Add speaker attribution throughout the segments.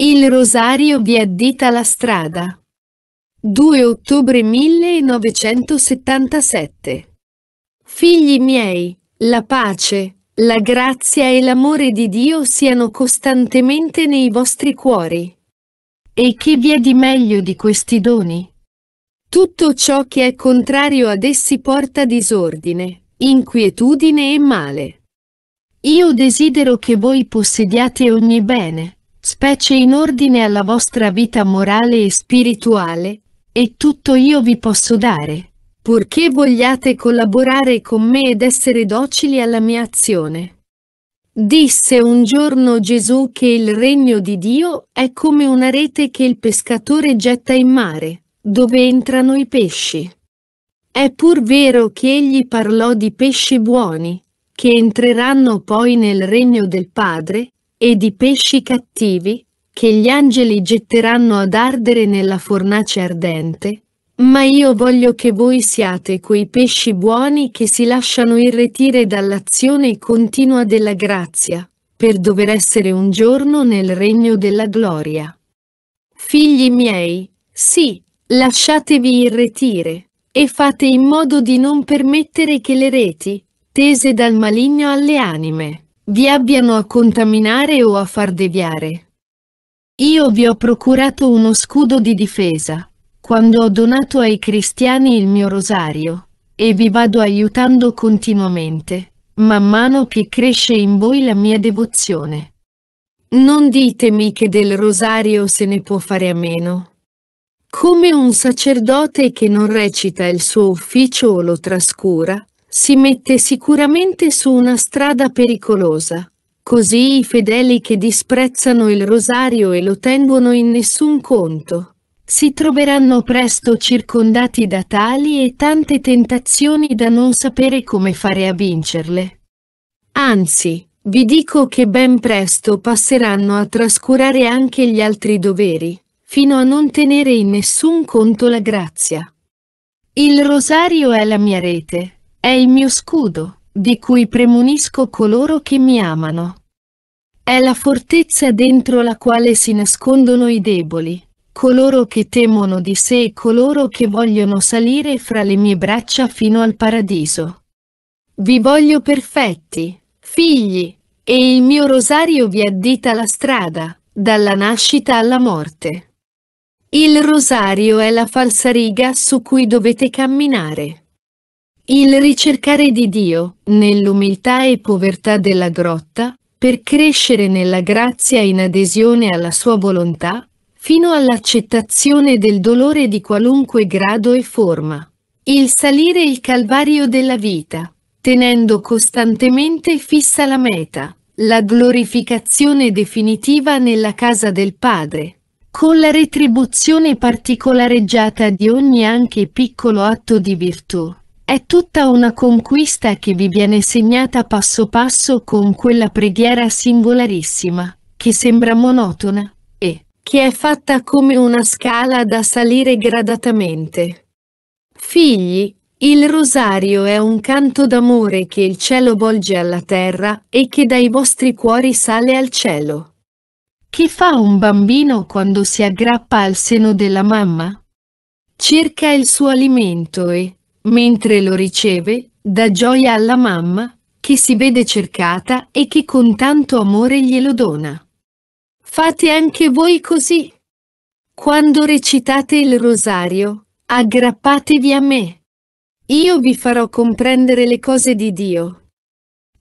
Speaker 1: Il rosario vi addita la strada. 2 ottobre 1977. Figli miei, la pace, la grazia e l'amore di Dio siano costantemente nei vostri cuori. E che vi è di meglio di questi doni? Tutto ciò che è contrario ad essi porta disordine, inquietudine e male. Io desidero che voi possediate ogni bene, specie in ordine alla vostra vita morale e spirituale, e tutto io vi posso dare, purché vogliate collaborare con me ed essere docili alla mia azione. Disse un giorno Gesù che il regno di Dio è come una rete che il pescatore getta in mare, dove entrano i pesci. È pur vero che egli parlò di pesci buoni, che entreranno poi nel regno del Padre, e di pesci cattivi, che gli angeli getteranno ad ardere nella fornace ardente, ma io voglio che voi siate quei pesci buoni che si lasciano irretire dall'azione continua della grazia, per dover essere un giorno nel regno della gloria. Figli miei, sì, lasciatevi irretire, e fate in modo di non permettere che le reti, tese dal maligno alle anime, vi abbiano a contaminare o a far deviare. Io vi ho procurato uno scudo di difesa, quando ho donato ai cristiani il mio rosario, e vi vado aiutando continuamente, man mano che cresce in voi la mia devozione. Non ditemi che del rosario se ne può fare a meno. Come un sacerdote che non recita il suo ufficio o lo trascura, si mette sicuramente su una strada pericolosa. Così i fedeli che disprezzano il rosario e lo tengono in nessun conto, si troveranno presto circondati da tali e tante tentazioni da non sapere come fare a vincerle. Anzi, vi dico che ben presto passeranno a trascurare anche gli altri doveri, fino a non tenere in nessun conto la grazia. Il rosario è la mia rete, è il mio scudo, di cui premunisco coloro che mi amano. È la fortezza dentro la quale si nascondono i deboli, coloro che temono di sé e coloro che vogliono salire fra le mie braccia fino al paradiso. Vi voglio perfetti, figli, e il mio rosario vi addita la strada, dalla nascita alla morte. Il rosario è la falsa riga su cui dovete camminare. Il ricercare di Dio, nell'umiltà e povertà della grotta, per crescere nella grazia in adesione alla sua volontà, fino all'accettazione del dolore di qualunque grado e forma. Il salire il calvario della vita, tenendo costantemente fissa la meta, la glorificazione definitiva nella casa del Padre con la retribuzione particolareggiata di ogni anche piccolo atto di virtù. È tutta una conquista che vi viene segnata passo passo con quella preghiera singolarissima, che sembra monotona, e che è fatta come una scala da salire gradatamente. Figli, il rosario è un canto d'amore che il cielo volge alla terra e che dai vostri cuori sale al cielo. Che fa un bambino quando si aggrappa al seno della mamma? Cerca il suo alimento e, mentre lo riceve, dà gioia alla mamma, che si vede cercata e che con tanto amore glielo dona. Fate anche voi così. Quando recitate il rosario, aggrappatevi a me. Io vi farò comprendere le cose di Dio.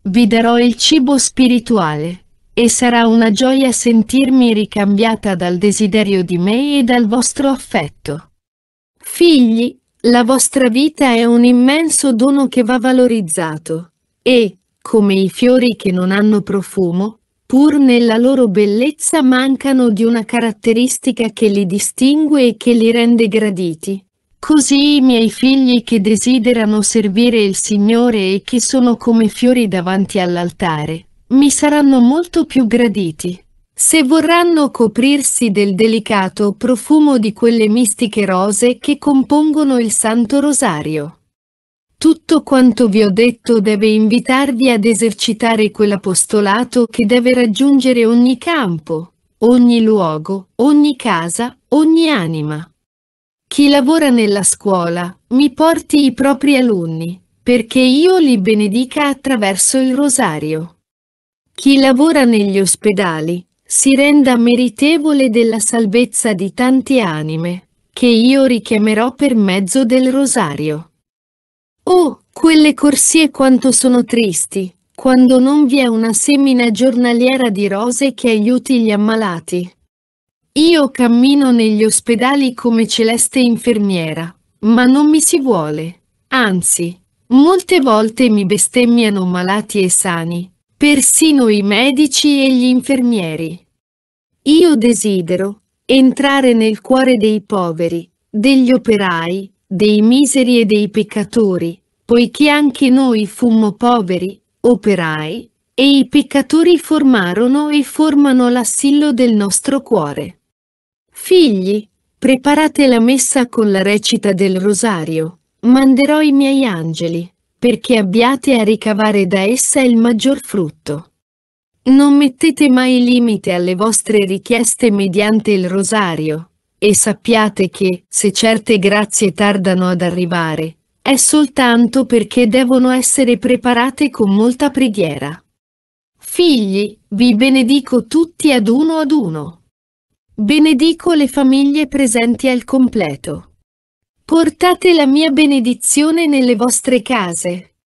Speaker 1: Vi darò il cibo spirituale, e sarà una gioia sentirmi ricambiata dal desiderio di me e dal vostro affetto. Figli, la vostra vita è un immenso dono che va valorizzato e, come i fiori che non hanno profumo, pur nella loro bellezza mancano di una caratteristica che li distingue e che li rende graditi. Così i miei figli che desiderano servire il Signore e che sono come fiori davanti all'altare, mi saranno molto più graditi se vorranno coprirsi del delicato profumo di quelle mistiche rose che compongono il Santo Rosario. Tutto quanto vi ho detto deve invitarvi ad esercitare quell'apostolato che deve raggiungere ogni campo, ogni luogo, ogni casa, ogni anima. Chi lavora nella scuola, mi porti i propri alunni, perché io li benedica attraverso il rosario. Chi lavora negli ospedali, si renda meritevole della salvezza di tante anime, che io richiamerò per mezzo del rosario. Oh, quelle corsie quanto sono tristi, quando non vi è una semina giornaliera di rose che aiuti gli ammalati. Io cammino negli ospedali come celeste infermiera, ma non mi si vuole. Anzi, molte volte mi bestemmiano malati e sani, persino i medici e gli infermieri. Io desidero entrare nel cuore dei poveri, degli operai, dei miseri e dei peccatori, poiché anche noi fummo poveri, operai, e i peccatori formarono e formano l'assillo del nostro cuore. Figli, preparate la messa con la recita del rosario, manderò i miei angeli perché abbiate a ricavare da essa il maggior frutto. Non mettete mai limite alle vostre richieste mediante il rosario, e sappiate che, se certe grazie tardano ad arrivare, è soltanto perché devono essere preparate con molta preghiera. Figli, vi benedico tutti ad uno ad uno. Benedico le famiglie presenti al completo. Portate la mia benedizione nelle vostre case.